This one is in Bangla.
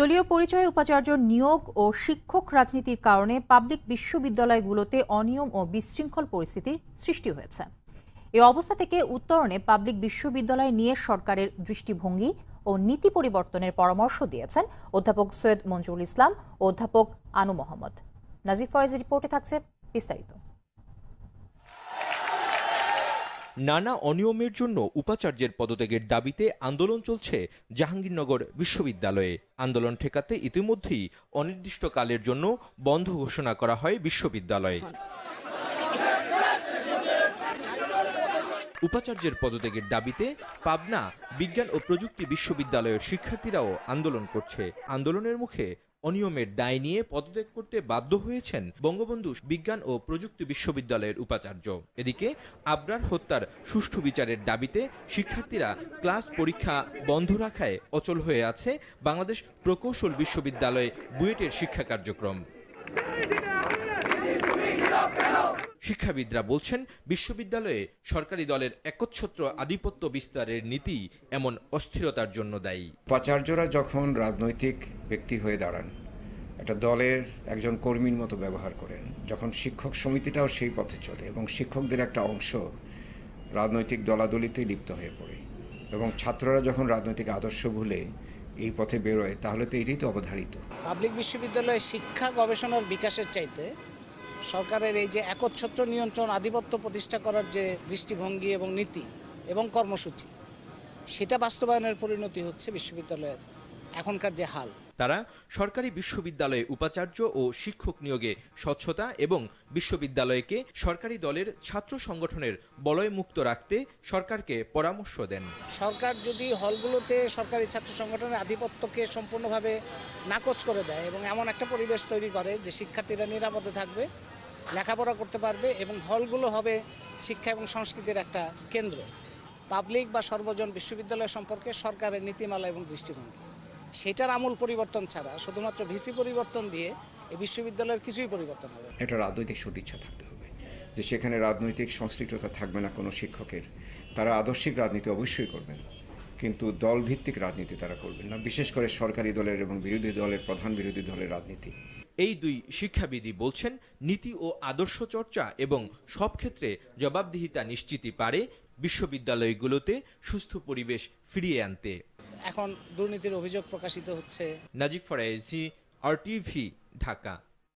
দলীয় পরিচয়ে উপাচার্য নিয়োগ ও শিক্ষক রাজনীতির কারণে পাবলিক বিশ্ববিদ্যালয়গুলোতে অনিয়ম ও বিশৃঙ্খল পরিস্থিতির সৃষ্টি হয়েছে এ অবস্থা থেকে উত্তরণে পাবলিক বিশ্ববিদ্যালয় নিয়ে সরকারের দৃষ্টিভঙ্গি ও নীতি পরিবর্তনের পরামর্শ দিয়েছেন অধ্যাপক সৈয়দ মঞ্জুরুল ইসলাম ও অধ্যাপক আনু মোহাম্মদ নাজিফ ফয়েজ রিপোর্টে থাকছে বিস্তারিত নানা অনিয়মের জন্য উপাচার্যের পদত্যাগের দাবিতে আন্দোলন চলছে জাহাঙ্গীরনগর বিশ্ববিদ্যালয়ে আন্দোলন ঠেকাতে ইতিমধ্যেই অনির্দিষ্টকালের জন্য বন্ধ ঘোষণা করা হয় বিশ্ববিদ্যালয়ে উপাচার্যের পদত্যাগের দাবিতে পাবনা বিজ্ঞান ও প্রযুক্তি বিশ্ববিদ্যালয়ের শিক্ষার্থীরাও আন্দোলন করছে আন্দোলনের মুখে অনিয়মের দায় নিয়ে পদত্যাগ করতে বাধ্য হয়েছেন বঙ্গবন্ধু বিজ্ঞান ও প্রযুক্তি বিশ্ববিদ্যালয়ের উপাচার্য এদিকে আবরার হত্যার সুষ্ঠু বিচারের দাবিতে শিক্ষার্থীরা ক্লাস পরীক্ষা বন্ধ রাখায় অচল হয়ে আছে বাংলাদেশ প্রকৌশল বিশ্ববিদ্যালয়ে বুয়েটের শিক্ষা কার্যক্রম শিক্ষাবিদরা বলছেন বিশ্ববিদ্যালয়ে সরকারি দলের একচ্ছত্র আধিপত্য বিস্তারের নীতি এমন অস্থিরতার জন্য দায়ী উপাচার্যরা যখন রাজনৈতিক ব্যক্তি হয়ে দাঁড়ান একটা দলের একজন কর্মীর মতো ব্যবহার করেন যখন শিক্ষক সমিতিটাও সেই পথে চলে এবং শিক্ষকদের একটা অংশ রাজনৈতিক দলাদলিতে লিপ্ত হয়ে পড়ে এবং ছাত্ররা যখন রাজনৈতিক আদর্শ ভুলে এই পথে বেরোয় তাহলে তো এটাই তো অবধারিত পাবলিক বিশ্ববিদ্যালয়ে শিক্ষা গবেষণার বিকাশের চাইতে সরকারের এই যে একচ্ছত্র নিয়ন্ত্রণ আধিপত্য প্রতিষ্ঠা করার যে দৃষ্টিভঙ্গি এবং নীতি এবং কর্মসূচি সেটা বাস্তবায়নের পরিণতি হচ্ছে বিশ্ববিদ্যালয়ের এখনকার যে হাল তারা সরকারি বিশ্ববিদ্যালয়ে উপাচার্য ও শিক্ষক নিয়োগে স্বচ্ছতা এবং বিশ্ববিদ্যালয়কে সরকারি দলের ছাত্র সংগঠনের বলয় মুক্ত রাখতে সরকারকে পরামর্শ দেন সরকার যদি হলগুলোতে সরকারি ছাত্র সংগঠনের আধিপত্যকে সম্পূর্ণভাবে নাকচ করে দেয় এবং এমন একটা পরিবেশ তৈরি করে যে শিক্ষার্থীরা নিরাপদে থাকবে লেখাপড়া করতে পারবে এবং হলগুলো হবে শিক্ষা এবং সংস্কৃতির একটা কেন্দ্র পাবলিক বা সর্বজন বিশ্ববিদ্যালয় সম্পর্কে সরকারের নীতিমালা এবং দৃষ্টিভঙ্গি সেটার আমূল পরিবর্তন ছাড়া শুধুমাত্র ভিসি পরিবর্তন দিয়ে এই বিশ্ববিদ্যালয়ের কিছুই পরিবর্তন হবে এটা রাজনৈতিক সদিচ্ছা থাকতে হবে যে সেখানে রাজনৈতিক সংশ্লিষ্টতা থাকবে না কোনো শিক্ষকের তারা আদর্শিক রাজনীতি অবশ্যই করবেন কিন্তু দলভিত্তিক রাজনীতি তারা করবেন না বিশেষ করে সরকারি দলের এবং বিরোধী দলের প্রধান বিরোধী দলের রাজনীতি এই দুই শিক্ষাবিদই বলছেন নীতি ও আদর্শ চর্চা এবং সব ক্ষেত্রে জবাবদিহিতা নিশ্চিতই পারে বিশ্ববিদ্যালয়গুলোতে সুস্থ পরিবেশ ফিরিয়ে আনতে এখন দুর্নীতির অভিযোগ প্রকাশিত হচ্ছে নাজিক ফরাইজি টিভি ঢাকা